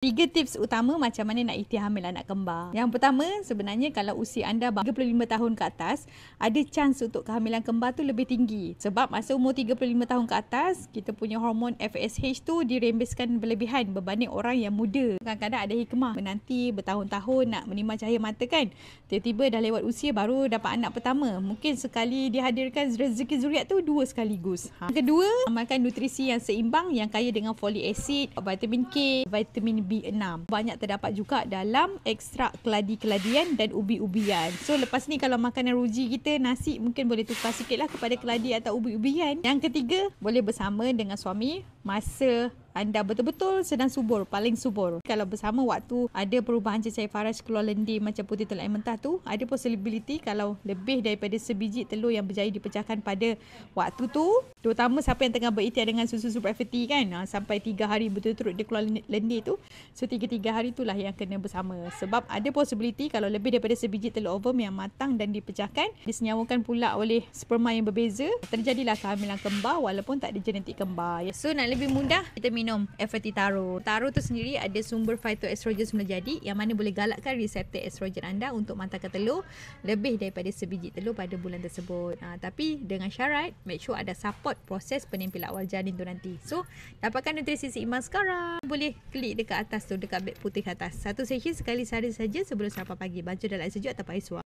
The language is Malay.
Tiga tips utama macam mana nak ikhtiar hamil anak kembar. Yang pertama, sebenarnya kalau usia anda 35 tahun ke atas, ada chance untuk kehamilan kembar tu lebih tinggi. Sebab masa umur 35 tahun ke atas, kita punya hormon FSH tu dirembeskan berlebihan berbanding orang yang muda. Kadang-kadang ada hikmah menanti bertahun-tahun nak menerima cahaya mata kan. Tiba-tiba dah lewat usia baru dapat anak pertama. Mungkin sekali dihadirkan rezeki zuriat tu dua sekaligus. Ha. Kedua, amalkan nutrisi yang seimbang yang kaya dengan folic acid, vitamin K, vitamin B. B6. Banyak terdapat juga dalam ekstrak keladi-keladian dan ubi-ubian. So lepas ni kalau makanan ruji kita, nasi mungkin boleh tukar sikit lah kepada keladi atau ubi-ubian. Yang ketiga, boleh bersama dengan suami masa anda betul-betul sedang subur, paling subur. Kalau bersama waktu ada perubahan cecair faras keluar lendir macam putih telur air mentah tu, ada possibility kalau lebih daripada sebiji telur yang berjaya dipecahkan pada waktu tu, terutama siapa yang tengah beritiar dengan susu super FFT kan, ha, sampai 3 hari betul-betul dia keluar lendir tu, so 3-3 hari itulah yang kena bersama. Sebab ada possibility kalau lebih daripada sebiji telur ovum yang matang dan dipecahkan, disenyawakan pula oleh sperma yang berbeza, terjadilah kehamilan kembar walaupun tak ada genetik kembar. So nak lebih mudah, kita minum FRT Taro. Taro tu sendiri ada sumber phytoestrogen semula jadi yang mana boleh galakkan reseptor estrogen anda untuk matangkan telur lebih daripada sebiji telur pada bulan tersebut. Uh, tapi dengan syarat, make sure ada support proses penimpil awal janin tu nanti. So, dapatkan nutrisi seimbang sekarang. Boleh klik dekat atas tu, dekat beg putih atas. Satu sesi sekali sehari saja sebelum sarapan pagi. Baca dalam sejuk atau air suar.